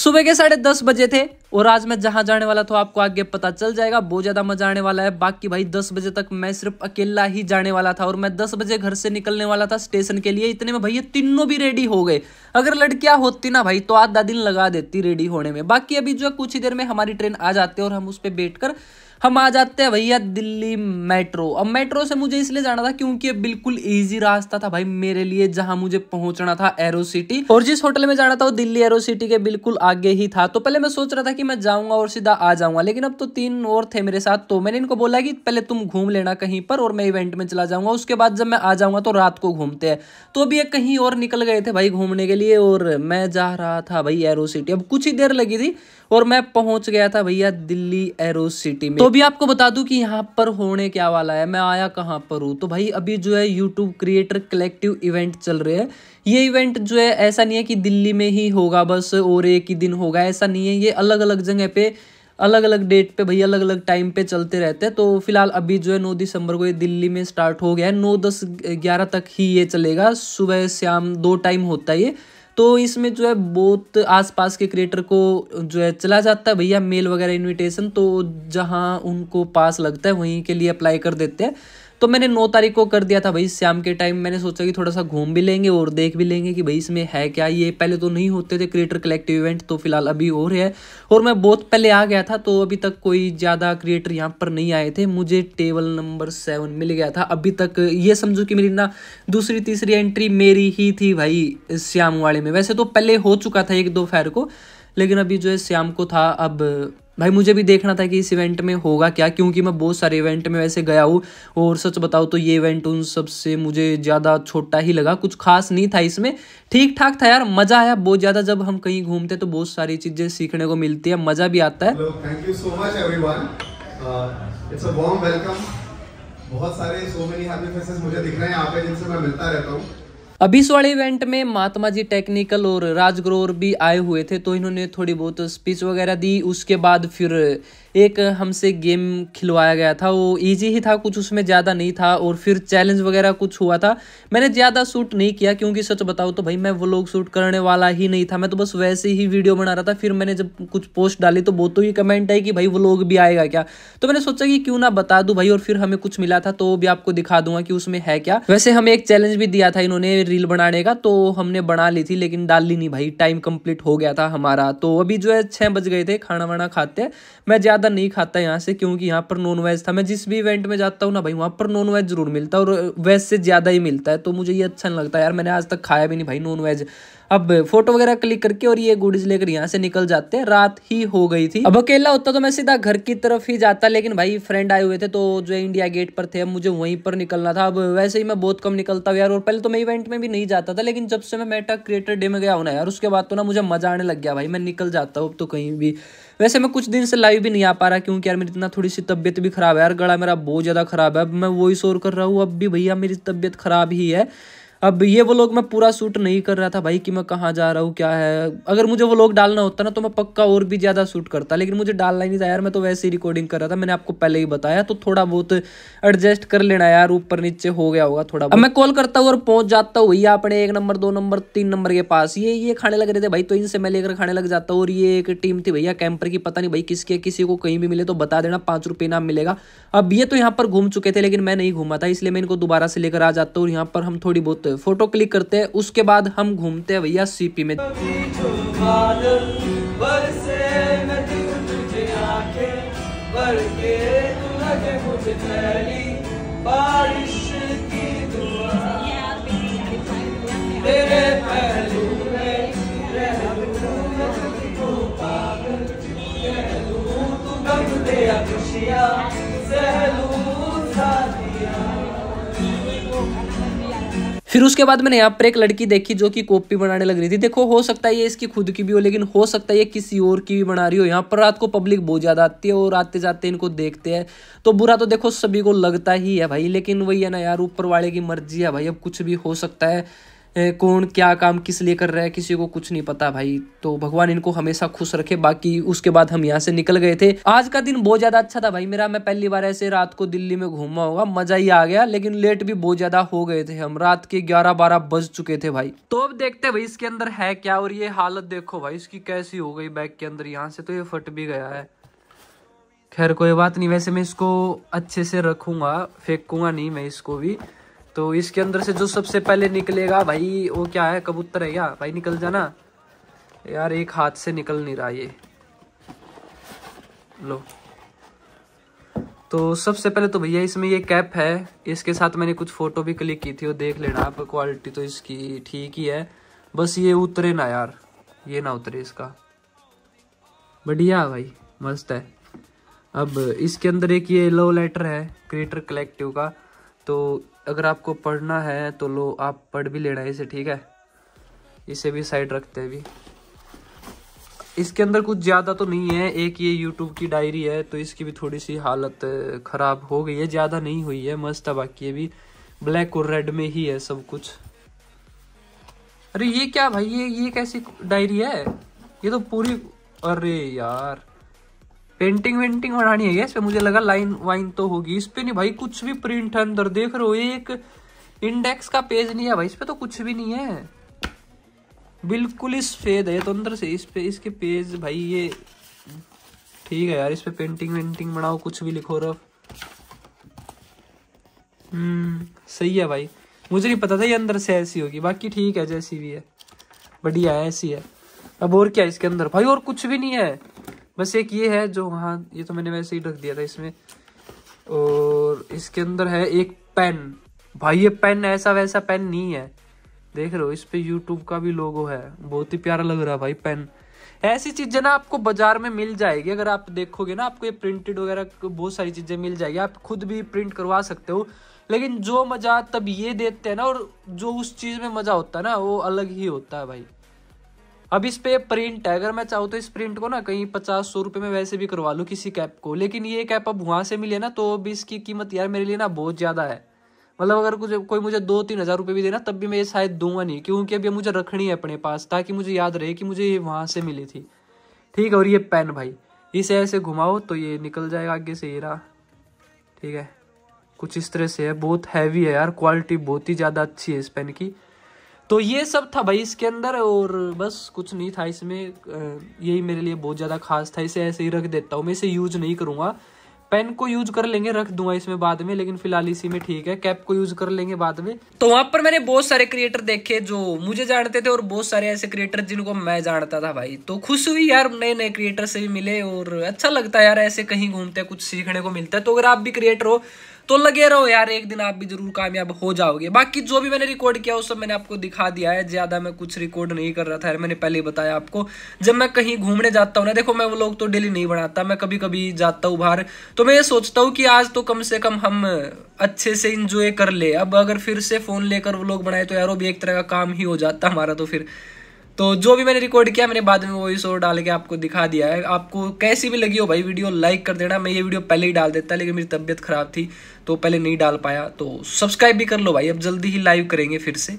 सुबह के साढ़े दस बजे थे और आज मैं जहां जाने वाला था आपको आगे पता चल जाएगा बहुत ज़्यादा मजा आने वाला है बाकी भाई दस बजे तक मैं सिर्फ अकेला ही जाने वाला था और मैं दस बजे घर से निकलने वाला था स्टेशन के लिए इतने में भैया तीनों भी रेडी हो गए अगर लड़कियां होती ना भाई तो आधा दिन लगा देती रेडी होने में बाकी अभी जो कुछ ही देर में हमारी ट्रेन आ जाती है और हम उस पर बैठ हम आ जाते हैं भैया दिल्ली मेट्रो अब मेट्रो से मुझे इसलिए जाना था क्योंकि ये बिल्कुल इजी रास्ता था भाई मेरे लिए जहां मुझे पहुंचना था एरो सिटी और जिस होटल में जाना था वो दिल्ली एरो सिटी के बिल्कुल आगे ही था तो पहले मैं सोच रहा था कि मैं जाऊंगा और सीधा आ जाऊंगा लेकिन अब तो तीन और थे मेरे साथ तो मैंने इनको बोला कि पहले तुम घूम लेना कहीं पर और मैं इवेंट में चला जाऊंगा उसके बाद जब मैं आ जाऊंगा तो रात को घूमते हैं तो अभी ये कहीं और निकल गए थे भाई घूमने के लिए और मैं जा रहा था भाई एरो सिटी अब कुछ ही देर लगी थी और मैं पहुंच गया था भैया दिल्ली एरो सिटी में तो भी आपको बता दूं कि यहाँ पर होने क्या वाला है मैं आया कहाँ पर हूँ तो भाई अभी जो है यूट्यूब क्रिएटर कलेक्टिव इवेंट चल रहे है ये इवेंट जो है ऐसा नहीं है कि दिल्ली में ही होगा बस और एक ही दिन होगा ऐसा नहीं है ये अलग अलग जगह पे अलग अलग डेट पे भैया अलग अलग टाइम पे चलते रहते हैं तो फिलहाल अभी जो है नौ दिसंबर को ये दिल्ली में स्टार्ट हो गया है नौ दस ग्यारह तक ही ये चलेगा सुबह शाम दो टाइम होता है ये तो इसमें जो है बहुत आसपास के क्रिएटर को जो है चला जाता है भैया मेल वगैरह इन्विटेशन तो जहाँ उनको पास लगता है वहीं के लिए अप्लाई कर देते हैं तो मैंने नौ तारीख को कर दिया था भाई शाम के टाइम मैंने सोचा कि थोड़ा सा घूम भी लेंगे और देख भी लेंगे कि भाई इसमें है क्या ये पहले तो नहीं होते थे क्रिएटर कलेक्टिव इवेंट तो फिलहाल अभी हो है और मैं बहुत पहले आ गया था तो अभी तक कोई ज़्यादा क्रिएटर यहाँ पर नहीं आए थे मुझे टेबल नंबर सेवन मिल गया था अभी तक ये समझो कि मेरी ना दूसरी तीसरी एंट्री मेरी ही थी भाई श्याम वाले में वैसे तो पहले हो चुका था एक दो फैर को लेकिन अभी जो है श्याम को था अब भाई मुझे भी देखना था कि इस इवेंट में होगा क्या क्योंकि मैं बहुत सारे इवेंट में वैसे गया हूँ और सच बताओ तो ये इवेंट उन सब से मुझे ज़्यादा छोटा ही लगा कुछ खास नहीं था इसमें ठीक ठाक था यार मज़ा आया बहुत ज़्यादा जब हम कहीं घूमते तो बहुत सारी चीज़ें सीखने को मिलती है मज़ा भी आता है thank you so much it's a welcome बहुत सारे सो मेनी मुझे दिख रहे हैं यहाँ पे जिनसे मैं मिलता रहता हूँ अब इस वाले इवेंट में महात्मा जी टेक्निकल और राजग्रोर भी आए हुए थे तो इन्होंने थोड़ी बहुत स्पीच वगैरह दी उसके बाद फिर एक हमसे गेम खिलवाया गया था वो ईजी ही था कुछ उसमें ज़्यादा नहीं था और फिर चैलेंज वगैरह कुछ हुआ था मैंने ज़्यादा शूट नहीं किया क्योंकि सच बताऊँ तो भाई मैं वो लोग शूट करने वाला ही नहीं था मैं तो बस वैसे ही वीडियो बना रहा था फिर मैंने जब कुछ पोस्ट डाली तो वो तो ही कमेंट आई कि भाई वो लोग भी आएगा क्या तो मैंने सोचा कि क्यों ना बता दूँ भाई और फिर हमें कुछ मिला था तो भी आपको दिखा दूंगा कि उसमें है क्या वैसे हमें एक चैलेंज भी दिया था इन्होंने रील बनाने का तो हमने बना ली थी लेकिन डाल ली नहीं भाई टाइम कम्प्लीट हो गया था हमारा तो अभी जो है छः बज गए थे खाना वाना खाते मैं ज़्यादा ज़्यादा नहीं खाता यहाँ से क्योंकि यहाँ पर नॉन वेज था मैं जिस भी इवेंट में जाता हूँ ना भाई वहाँ पर नॉन वेज ज़रूर मिलता है और वेज से ज़्यादा ही मिलता है तो मुझे ये अच्छा नहीं लगता यार मैंने आज तक खाया भी नहीं भाई नॉन वेज अब फोटो वगैरह क्लिक करके और ये गुडीज लेकर यहाँ से निकल जाते हैं रात ही हो गई थी अब अकेला होता तो मैं सीधा घर की तरफ ही जाता लेकिन भाई फ्रेंड आए हुए थे तो जो इंडिया गेट पर थे अब मुझे वहीं पर निकलना था अब वैसे ही मैं बहुत कम निकलता हूँ यार और पहले तो मैं इवेंट में भी नहीं जाता था लेकिन जब से मैं मेटा क्रिएटर डे में गया हूँ ना यार उसके बाद तो ना मुझे मजा आने लग गया भाई मैं निकल जाता हूँ अब तो कहीं भी वैसे मैं कुछ दिन से लाइव भी नहीं आ पा रहा क्योंकि यार मेरी इतना थोड़ी सी तबियत भी खराब है यार गला मेरा बहुत ज़्यादा खराब है मैं वॉइस और कर रहा हूँ अब भी भैया मेरी तबियत खराब ही है अब ये वो लोग मैं पूरा सूट नहीं कर रहा था भाई कि मैं कहाँ जा रहा हूँ क्या है अगर मुझे वो लोग डालना होता ना तो मैं पक्का और भी ज़्यादा सूट करता लेकिन मुझे डालना ही नहीं था यार मैं तो वैसे ही रिकॉर्डिंग कर रहा था मैंने आपको पहले ही बताया तो थोड़ा बहुत एडजस्ट कर लेना यार ऊपर नीचे हो गया होगा थोड़ा अब मैं कॉल करता हूँ और पहुँच जाता हूँ भैया अपने एक नंबर दो नंबर तीन नंबर के पास ये ये खाने लग रहे थे भाई तो इनसे मैं लेकर खाने लग जाता हूँ और ये एक टीम थी भैया कैंपर की पता नहीं भाई किसके किसी को कहीं भी मिले तो बता देना पाँच रुपये इनाम मिलेगा अब ये तो यहाँ पर घूम चुके थे लेकिन मैं नहीं घूमा था इसलिए मैं इनको दोबारा से लेकर आ जाता हूँ और यहाँ पर हम थोड़ी बहुत फ़ोटो क्लिक करते हैं उसके बाद हम घूमते हैं भैया सीपी में बारिश की दुआ तेरे फिर उसके बाद मैंने यहाँ पर एक लड़की देखी जो कि कॉपी बनाने लग रही थी देखो हो सकता है ये इसकी खुद की भी हो लेकिन हो सकता है ये किसी और की भी बना रही हो यहाँ पर रात को पब्लिक बहुत ज़्यादा आती है और आते जाते इनको देखते हैं तो बुरा तो देखो सभी को लगता ही है भाई लेकिन वही है ना यार ऊपर वाले की मर्जी है भाई अब कुछ भी हो सकता है कौन क्या काम किस लिए कर रहा है किसी को कुछ नहीं पता भाई तो भगवान इनको हमेशा खुश रखे बाकी उसके बाद हम यहाँ से निकल गए थे आज का दिन बहुत ज़्यादा अच्छा था भाई मेरा मैं पहली बार ऐसे रात को दिल्ली में घूमा होगा मज़ा ही आ गया लेकिन लेट भी बहुत ज़्यादा हो गए थे हम रात के ग्यारह बारह बज चुके थे भाई तो अब देखते भाई इसके अंदर है क्या और ये हालत देखो भाई इसकी कैसी हो गई बैग के अंदर यहाँ से तो ये फट भी गया है खैर कोई बात नहीं वैसे मैं इसको अच्छे से रखूंगा फेंकूंगा नहीं मैं इसको भी तो इसके अंदर से जो सबसे पहले निकलेगा भाई वो क्या है कबूतर है क्या भाई निकल जाना यार एक हाथ से निकल नहीं रहा ये लो तो सबसे पहले तो भैया इसमें ये कैप है इसके साथ मैंने कुछ फ़ोटो भी क्लिक की थी वो देख लेना आप क्वालिटी तो इसकी ठीक ही है बस ये उतरे ना यार ये ना उतरे इसका बढ़िया भाई मस्त है अब इसके अंदर एक ये लो लेटर है क्रिएटर कलेक्टिव का तो अगर आपको पढ़ना है तो लो आप पढ़ भी लेना इसे ठीक है इसे भी साइड रखते हैं भी इसके अंदर कुछ ज़्यादा तो नहीं है एक ये यूट्यूब की डायरी है तो इसकी भी थोड़ी सी हालत ख़राब हो गई है ज़्यादा नहीं हुई है मस्त है बाकी ये भी ब्लैक और रेड में ही है सब कुछ अरे ये क्या भाई ये ये कैसी डायरी है ये तो पूरी अरे यार पेंटिंग वेंटिंग बनानी है इस पे मुझे लगा लाइन वाइन तो होगी इस पे नहीं भाई कुछ भी प्रिंट है अंदर देख रहे हो एक इंडेक्स का पेज नहीं है भाई इस पे तो कुछ भी नहीं है बिल्कुल इस फेद है तो अंदर से इस पे इसके पेज भाई ये ठीक है यार इस पे पेंटिंग वेंटिंग बनाओ कुछ भी लिखो रफ हम्म सही है भाई मुझे नहीं पता था ये अंदर से ऐसी होगी बाकी ठीक है जैसी भी है बढ़िया है ऐसी है अब और क्या इसके अंदर भाई और कुछ भी नहीं है बस एक ये है जो वहाँ ये तो मैंने वैसे ही रख दिया था इसमें और इसके अंदर है एक पेन भाई ये पेन ऐसा वैसा पेन नहीं है देख रहे हो इस पे यूट्यूब का भी लोगो है बहुत ही प्यारा लग रहा है भाई पेन ऐसी चीजें ना आपको बाजार में मिल जाएगी अगर आप देखोगे ना आपको ये प्रिंटेड वगैरह बहुत सारी चीजें मिल जाएगी आप खुद भी प्रिंट करवा सकते हो लेकिन जो मजा तब ये देते हैं ना और जो उस चीज में मजा होता है ना वो अलग ही होता है भाई अब इस पे प्रिंट है अगर मैं चाहूँ तो इस प्रिंट को ना कहीं पचास सौ रुपये में वैसे भी करवा लूँ किसी कैप को लेकिन ये कैप अब वहाँ से मिले ना तो अब इसकी कीमत यार मेरे लिए ना बहुत ज़्यादा है मतलब अगर कुछ कोई मुझे दो तीन हज़ार रुपये भी देना तब भी मैं ये शायद दूंगा नहीं क्योंकि अभी मुझे रखनी है अपने पास ताकि मुझे याद रहे कि मुझे ये वहाँ से मिली थी ठीक है और ये पेन भाई इसे ऐसे घुमाओ तो ये निकल जाएगा आगे से हीरा रहा ठीक है कुछ इस तरह से है बहुत हैवी है यार क्वालिटी बहुत ही ज़्यादा अच्छी है इस पेन की तो ये सब था भाई इसके अंदर और बस कुछ नहीं था इसमें यही मेरे लिए बहुत ज़्यादा खास था इसे ऐसे ही रख देता हूँ मैं इसे यूज नहीं करूँगा पेन को यूज कर लेंगे रख दूंगा इसमें बाद में लेकिन फिलहाल इसी में ठीक है कैप को यूज कर लेंगे बाद में तो वहां पर मैंने बहुत सारे क्रिएटर देखे जो मुझे जानते थे और बहुत सारे ऐसे क्रिएटर जिनको मैं जानता था भाई तो खुश हुई यार नए नए क्रिएटर से भी मिले और अच्छा लगता है यार ऐसे कहीं घूमते कुछ सीखने को मिलता है तो अगर आप भी क्रिएटर हो तो लगे रहो यार एक दिन आप भी जरूर कामयाब हो जाओगे बाकी जो भी मैंने रिकॉर्ड किया वो सब मैंने आपको दिखा दिया है ज़्यादा मैं कुछ रिकॉर्ड नहीं कर रहा था मैंने पहले ही बताया आपको जब मैं कहीं घूमने जाता हूँ ना देखो मैं वो लोग तो डेली नहीं बनाता मैं कभी कभी जाता हूँ बाहर तो मैं ये सोचता हूँ कि आज तो कम से कम हम अच्छे से इंजॉय कर ले अब अगर फिर से फ़ोन लेकर वो लोग बनाए तो यार वो भी एक तरह का काम ही हो जाता हमारा तो फिर तो जो भी मैंने रिकॉर्ड किया मैंने बाद में इस और डाल के आपको दिखा दिया है आपको कैसी भी लगी हो भाई वीडियो लाइक कर देना मैं ये वीडियो पहले ही डाल देता लेकिन मेरी तबीयत खराब थी तो पहले नहीं डाल पाया तो सब्सक्राइब भी कर लो भाई अब जल्दी ही लाइव करेंगे फिर से